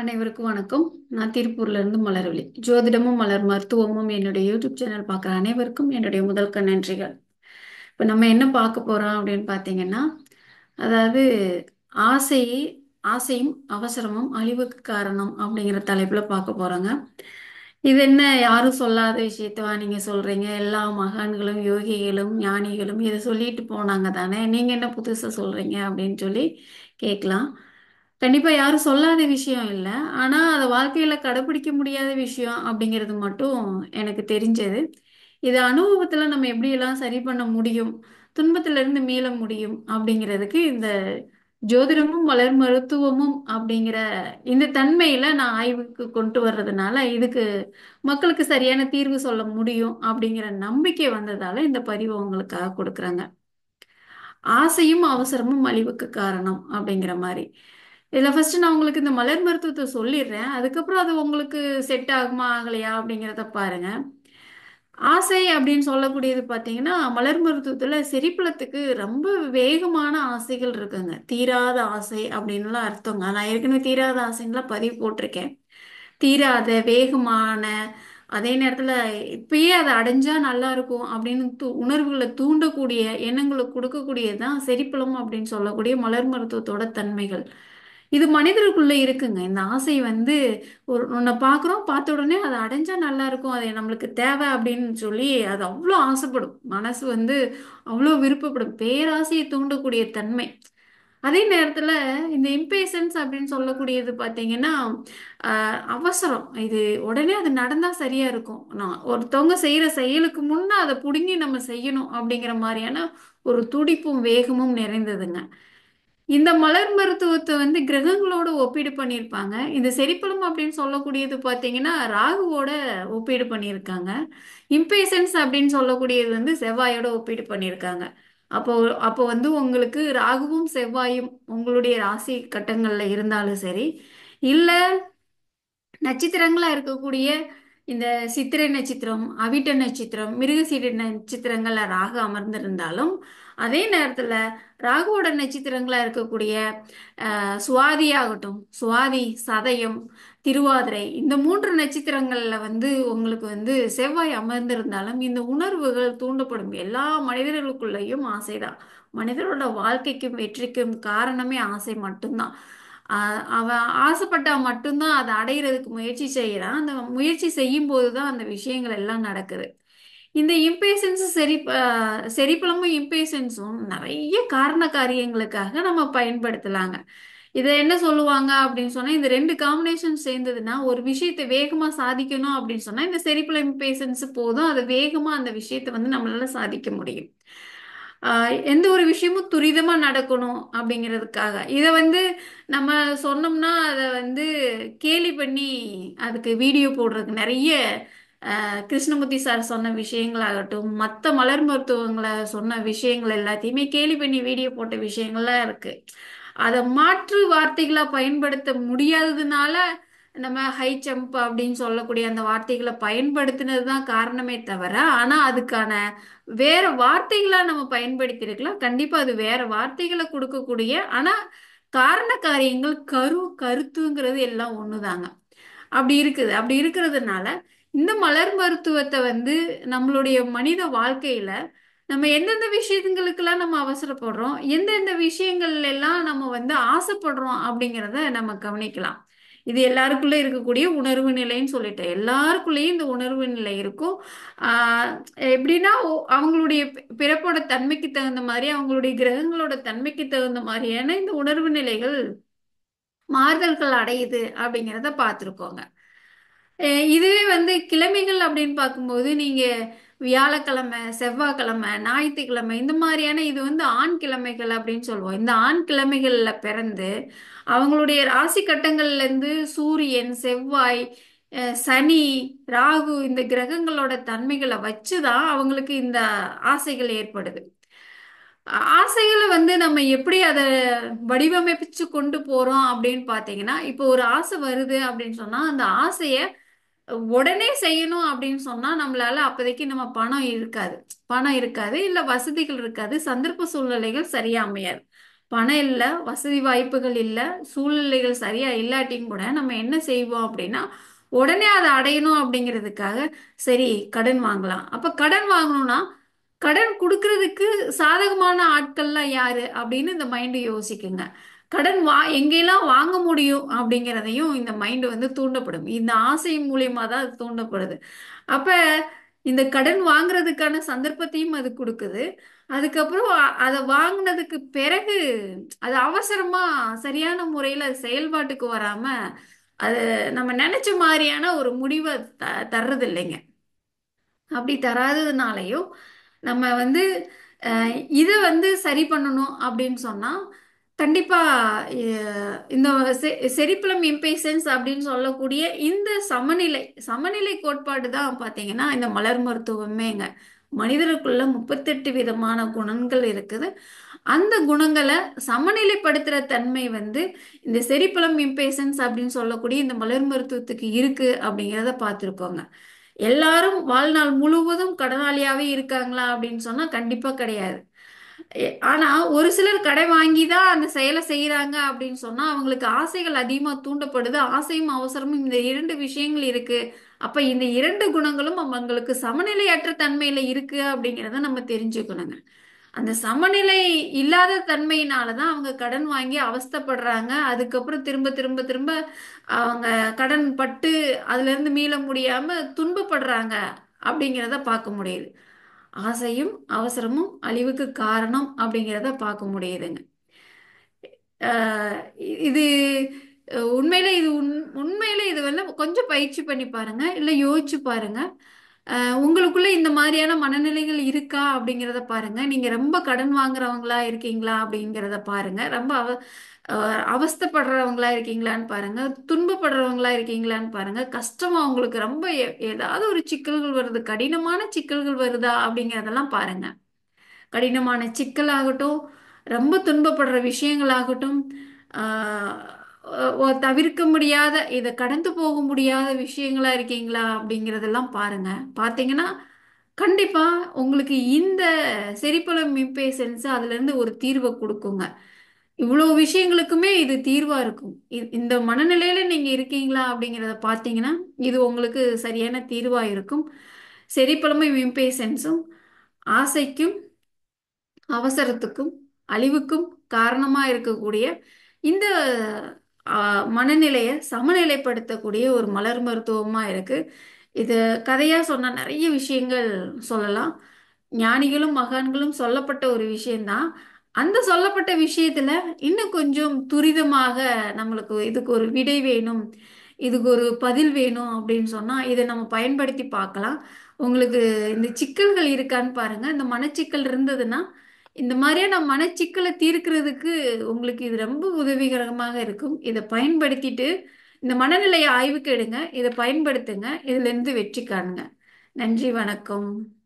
அனைவருக்கும் வணக்கம் நான் திருப்பூர்ல இருந்து மலர்வழி ஜோதிடமும் மலர் மருத்துவமும் என்னுடைய யூடியூப் சேனல் பார்க்குற அனைவருக்கும் என்னுடைய முதல் நன்றிகள் இப்போ நம்ம என்ன பார்க்க போறோம் அப்படின்னு பார்த்தீங்கன்னா அதாவது ஆசையே ஆசையும் அவசரமும் அழிவுக்கு காரணம் அப்படிங்கிற தலைப்புல பார்க்க போறோங்க இது என்ன யாரும் சொல்லாத விஷயத்தவா நீங்க சொல்றீங்க எல்லா மகான்களும் யோகிகளும் ஞானிகளும் இதை சொல்லிட்டு போனாங்க தானே நீங்க என்ன புதுசா சொல்றீங்க அப்படின்னு சொல்லி கேட்கலாம் கண்டிப்பா யாரும் சொல்லாத விஷயம் இல்ல ஆனா அதை வாழ்க்கையில கடைபிடிக்க முடியாத விஷயம் அப்படிங்கிறது மட்டும் எனக்கு தெரிஞ்சது இது அனுபவத்துல நம்ம எப்படியெல்லாம் சரி பண்ண முடியும் துன்பத்துல இருந்து மீள முடியும் அப்படிங்கிறதுக்கு இந்த ஜோதிடமும் வளர் மருத்துவமும் அப்படிங்கிற இந்த தன்மையில நான் ஆய்வுக்கு கொண்டு வர்றதுனால இதுக்கு மக்களுக்கு சரியான தீர்வு சொல்ல முடியும் அப்படிங்கிற நம்பிக்கை வந்ததால இந்த பதிவை உங்களுக்காக கொடுக்குறாங்க ஆசையும் அவசரமும் அழிவுக்கு காரணம் அப்படிங்கிற மாதிரி இதில் ஃபர்ஸ்ட் நான் உங்களுக்கு இந்த மலர் மருத்துவத்தை சொல்லிடுறேன் அதுக்கப்புறம் அது உங்களுக்கு செட் ஆகுமா ஆகலையா அப்படிங்கிறத பாருங்க ஆசை அப்படின்னு சொல்லக்கூடியது பார்த்தீங்கன்னா மலர் மருத்துவத்தில் செரிப்பளத்துக்கு ரொம்ப வேகமான ஆசைகள் இருக்குங்க தீராத ஆசை அப்படின்லாம் அர்த்தங்க நான் ஏற்கனவே தீராத ஆசைங்களாம் பதிவு போட்டிருக்கேன் தீராத வேகமான அதே நேரத்தில் இப்பயே அதை அடைஞ்சா நல்லா இருக்கும் அப்படின்னு தூ உணர்வுகளை தூண்டக்கூடிய எண்ணங்களை கொடுக்கக்கூடியது தான் செரிப்பளம் அப்படின்னு சொல்லக்கூடிய மலர் மருத்துவத்தோட தன்மைகள் இது மனிதர்களுக்குள்ள இருக்குங்க இந்த ஆசை வந்து ஒரு ஒன்றை பார்க்குறோம் பார்த்த உடனே அதை அடைஞ்சா நல்லா இருக்கும் அது நம்மளுக்கு தேவை அப்படின்னு சொல்லி அது அவ்வளோ ஆசைப்படும் மனசு வந்து அவ்வளோ விருப்பப்படும் பேராசையை தூண்டக்கூடிய தன்மை அதே நேரத்தில் இந்த இம்பேஷன்ஸ் அப்படின்னு சொல்லக்கூடியது பார்த்தீங்கன்னா ஆஹ், அவசரம் இது உடனே அது நடந்தால் சரியா இருக்கும் நான் ஒருத்தவங்க செய்கிற செயலுக்கு முன்னே அதை பிடுங்கி நம்ம செய்யணும் அப்படிங்கிற மாதிரியான ஒரு துடிப்பும் வேகமும் நிறைந்ததுங்க இந்த மலர் மருத்துவத்தை வந்து கிரகங்களோட ஒப்பீடு பண்ணியிருப்பாங்க இந்த செரிப்பலம் அப்படின்னு சொல்லக்கூடியது பார்த்தீங்கன்னா ராகுவோட ஒப்பீடு பண்ணியிருக்காங்க இம்பேஷன்ஸ் அப்படின்னு சொல்லக்கூடியது வந்து செவ்வாயோட ஒப்பீடு பண்ணியிருக்காங்க அப்போ அப்போ வந்து உங்களுக்கு ராகுவும் செவ்வாயும் உங்களுடைய ராசி கட்டங்களில் இருந்தாலும் சரி இல்லை நட்சத்திரங்களாக இருக்கக்கூடிய இந்த சித்திரை நட்சத்திரம் அவிட்ட நட்சத்திரம் மிருகசீட நட்சத்திரங்கள ராகு அமர்ந்திருந்தாலும் அதே நேரத்துல ராகுவோட நட்சத்திரங்களாக இருக்கக்கூடிய சுவாதி ஆகட்டும் சுவாதி சதயம் திருவாதிரை இந்த மூன்று நட்சத்திரங்கள்ல வந்து உங்களுக்கு வந்து செவ்வாய் அமர்ந்திருந்தாலும் இந்த உணர்வுகள் தூண்டப்படும் எல்லா மனிதர்களுக்குள்ளேயும் ஆசைதான் மனிதரோட வாழ்க்கைக்கும் வெற்றிக்கும் காரணமே ஆசை மட்டும்தான் அவன் ஆசைப்பட்டா மட்டும்தான் அதை அடையிறதுக்கு முயற்சி செய்யறான் அந்த முயற்சி செய்யும் போது தான் அந்த விஷயங்கள் எல்லாம் நடக்குது இந்த இம்பேஷன்ஸும் சரி செரிப்பளமும் இம்பேஷன்ஸும் நிறைய காரண காரியங்களுக்காக நம்ம பயன்படுத்தலாங்க இதை என்ன சொல்லுவாங்க அப்படின்னு சொன்னா இந்த ரெண்டு காம்பினேஷன் சேர்ந்ததுன்னா ஒரு விஷயத்தை வேகமா சாதிக்கணும் அப்படின்னு சொன்னா இந்த செரிப்புல இம்பேஷன்ஸ் போதும் அது வேகமா அந்த விஷயத்தை வந்து நம்மளால சாதிக்க முடியும் எந்த ஒரு விஷயமும் துரிதமா நடக்கணும் அப்படிங்கிறதுக்காக இதை வந்து நம்ம சொன்னோம்னா அதை வந்து கேலி பண்ணி அதுக்கு வீடியோ போடுறதுக்கு நிறைய கிருஷ்ணமூர்த்தி சார் சொன்ன விஷயங்களாகட்டும் மற்ற மலர் மருத்துவங்களை சொன்ன விஷயங்கள் எல்லாத்தையுமே கேலி பண்ணி வீடியோ போட்ட விஷயங்கள்லாம் இருக்கு அதை மாற்று வார்த்தைகளா பயன்படுத்த முடியாததுனால நம்ம ஹை ஜம்ப் அப்படின்னு சொல்லக்கூடிய அந்த வார்த்தைகளை பயன்படுத்தினது தான் காரணமே தவிர ஆனா அதுக்கான வேற வார்த்தைகளா நம்ம பயன்படுத்தியிருக்கலாம் கண்டிப்பா அது வேற வார்த்தைகளை கொடுக்கக்கூடிய ஆனா காரண காரியங்கள் கரு கருத்துங்கிறது எல்லாம் ஒண்ணுதாங்க அப்படி இருக்குது அப்படி இருக்கிறதுனால இந்த மலர் மருத்துவத்தை வந்து நம்மளுடைய மனித வாழ்க்கையில நம்ம எந்தெந்த விஷயங்களுக்கெல்லாம் நம்ம அவசரப்படுறோம் எந்தெந்த விஷயங்கள் எல்லாம் நம்ம வந்து ஆசைப்படுறோம் அப்படிங்கிறத நம்ம கவனிக்கலாம் இது எல்லாருக்குள்ள இருக்கக்கூடிய உணர்வு நிலைன்னு சொல்லிட்டேன் எல்லாருக்குள்ளேயும் இந்த உணர்வு நிலை இருக்கும் எப்படின்னா அவங்களுடைய பிறப்போட தன்மைக்கு தகுந்த மாதிரி அவங்களுடைய கிரகங்களோட தன்மைக்கு தகுந்த மாதிரியான இந்த உணர்வு நிலைகள் மாறுதல்கள் அடையுது அப்படிங்கிறத பார்த்துருக்கோங்க இதுவே வந்து கிழமைகள் அப்படின்னு பார்க்கும்போது நீங்கள் வியாழக்கிழமை செவ்வாய்க்கிழமை ஞாயிற்றுக்கிழமை இந்த மாதிரியான இது வந்து ஆண் கிழமைகள் அப்படின்னு சொல்லுவோம் இந்த ஆண் கிழமைகளில் பிறந்து அவங்களுடைய ராசி கட்டங்கள்லேருந்து சூரியன் செவ்வாய் சனி ராகு இந்த கிரகங்களோட தன்மைகளை வச்சு தான் அவங்களுக்கு இந்த ஆசைகள் ஏற்படுது ஆசைகளை வந்து நம்ம எப்படி அதை வடிவமைப்பிச்சு கொண்டு போறோம் அப்படின்னு பாத்தீங்கன்னா இப்போ ஒரு ஆசை வருது அப்படின்னு சொன்னா அந்த ஆசையை உடனே செய்யணும் அப்படின்னு சொன்னா நம்மளால அப்போதைக்கு நம்ம பணம் இருக்காது பணம் இருக்காது இல்ல வசதிகள் இருக்காது சந்தர்ப்ப சூழ்நிலைகள் சரியா அமையாது பணம் இல்லை வசதி வாய்ப்புகள் இல்லை சூழ்நிலைகள் சரியா இல்லாட்டியும் கூட நம்ம என்ன செய்வோம் அப்படின்னா உடனே அதை அடையணும் அப்படிங்கிறதுக்காக சரி கடன் வாங்கலாம் அப்ப கடன் வாங்கணும்னா கடன் கொடுக்கறதுக்கு சாதகமான ஆட்கள்லாம் யாரு அப்படின்னு இந்த மைண்டு யோசிக்குங்க கடன் வா எங்கெல்லாம் வாங்க முடியும் அப்படிங்கிறதையும் இந்த மைண்டு வந்து தூண்டப்படும் இந்த ஆசை மூலியமாக தான் அது தூண்டப்படுது அப்போ இந்த கடன் வாங்குறதுக்கான சந்தர்ப்பத்தையும் அது கொடுக்குது அதுக்கப்புறம் அதை வாங்கினதுக்கு பிறகு அது அவசரமா சரியான முறையில் அது செயல்பாட்டுக்கு வராம அது நம்ம நினைச்ச மாதிரியான ஒரு முடிவை த தர்றது இல்லைங்க அப்படி தராததுனாலையும் நம்ம வந்து இதை வந்து சரி பண்ணணும் அப்படின்னு சொன்னால் கண்டிப்பா இந்த செரிப்புலம் இம்பேஷன்ஸ் அப்படின்னு சொல்லக்கூடிய இந்த சமநிலை சமநிலை கோட்பாடு தான் பார்த்தீங்கன்னா இந்த மலர் மருத்துவமேங்க மனிதருக்குள்ள முப்பத்தெட்டு விதமான குணங்கள் இருக்குது அந்த குணங்களை சமநிலைப்படுத்துகிற தன்மை வந்து இந்த செரிப்புலம் இம்பேஷன்ஸ் அப்படின்னு சொல்லக்கூடிய இந்த மலர் மருத்துவத்துக்கு இருக்கு அப்படிங்கிறத பார்த்துருக்கோங்க எல்லாரும் வாழ்நாள் முழுவதும் கடனாளியாகவே இருக்காங்களா அப்படின்னு சொன்னால் கண்டிப்பாக கிடையாது ஆனா ஒரு சிலர் கடை வாங்கி தான் அந்த செயலை செய்யறாங்க அப்படின்னு சொன்னா அவங்களுக்கு ஆசைகள் அதிகமா தூண்டப்படுது ஆசையும் அவசரமும் இந்த இரண்டு விஷயங்கள் இருக்கு அப்ப இந்த இரண்டு குணங்களும் அவங்களுக்கு சமநிலையற்ற தன்மையில இருக்கு அப்படிங்கிறத நம்ம தெரிஞ்சுக்கணுங்க அந்த சமநிலை இல்லாத தன்மையினாலதான் அவங்க கடன் வாங்கி அவஸ்தப்படுறாங்க அதுக்கப்புறம் திரும்ப திரும்ப திரும்ப அவங்க கடன் பட்டு அதுல இருந்து மீள முடியாம துன்பப்படுறாங்க அப்படிங்கிறத பார்க்க முடியுது ஆசையும் அவசரமும் அழிவுக்கு காரணம் அப்படிங்கிறத பார்க்க முடியுதுங்க இது உண்மையில இது உண் உண்மையில இது வந்து கொஞ்சம் பயிற்சி பண்ணி பாருங்க இல்லை யோசிச்சு பாருங்க உங்களுக்குள்ள இந்த மாதிரியான மனநிலைகள் இருக்கா அப்படிங்கிறத பாருங்க நீங்க ரொம்ப கடன் வாங்குறவங்களா இருக்கீங்களா அப்படிங்கிறத பாருங்க ரொம்ப அவ அவஸ்தப்படுறவங்களா இருக்கீங்களான்னு பாருங்க துன்பப்படுறவங்களா இருக்கீங்களான்னு பாருங்க கஷ்டமா உங்களுக்கு ரொம்ப எ- ஏதாவது ஒரு சிக்கல்கள் வருது கடினமான சிக்கல்கள் வருதா அப்படிங்கிறதெல்லாம் பாருங்க கடினமான சிக்கலாகட்டும் ரொம்ப துன்பப்படுற விஷயங்களாகட்டும் ஆஹ் தவிர்க்க முடியாத இதை கடந்து போக முடியாத விஷயங்களா இருக்கீங்களா அப்படிங்கிறதெல்லாம் பாருங்க பார்த்தீங்கன்னா கண்டிப்பா உங்களுக்கு இந்த செரிப்பள மிப்பே சென்ஸ் அதுல இருந்து ஒரு தீர்வை கொடுக்குங்க இவ்வளோ விஷயங்களுக்குமே இது தீர்வா இருக்கும் இந்த மனநிலையில நீங்க இருக்கீங்களா அப்படிங்கிறத பார்த்தீங்கன்னா இது உங்களுக்கு சரியான தீர்வா இருக்கும் செரிப்பழமும் இம்பேஷன்ஸும் ஆசைக்கும் அவசரத்துக்கும் அழிவுக்கும் காரணமா இருக்கக்கூடிய இந்த மனநிலையை மனநிலைய சமநிலைப்படுத்தக்கூடிய ஒரு மலர் மருத்துவமா இருக்கு இது கதையா சொன்ன நிறைய விஷயங்கள் சொல்லலாம் ஞானிகளும் மகான்களும் சொல்லப்பட்ட ஒரு விஷயம்தான் அந்த சொல்லப்பட்ட விஷயத்துல இன்னும் கொஞ்சம் துரிதமாக நம்மளுக்கு இதுக்கு ஒரு விடை வேணும் இதுக்கு ஒரு பதில் வேணும் அப்படின்னு சொன்னா இதை நம்ம பயன்படுத்தி பார்க்கலாம் உங்களுக்கு இந்த சிக்கல்கள் இருக்கான்னு பாருங்க இந்த மனச்சிக்கல் இருந்ததுன்னா இந்த மாதிரியான மனச்சிக்கலை தீர்க்கிறதுக்கு உங்களுக்கு இது ரொம்ப உதவிகரமாக இருக்கும் இதை பயன்படுத்திட்டு இந்த மனநிலையை ஆய்வுக்கு எடுங்க இதை பயன்படுத்துங்க இதுல இருந்து வெற்றி காணுங்க நன்றி வணக்கம்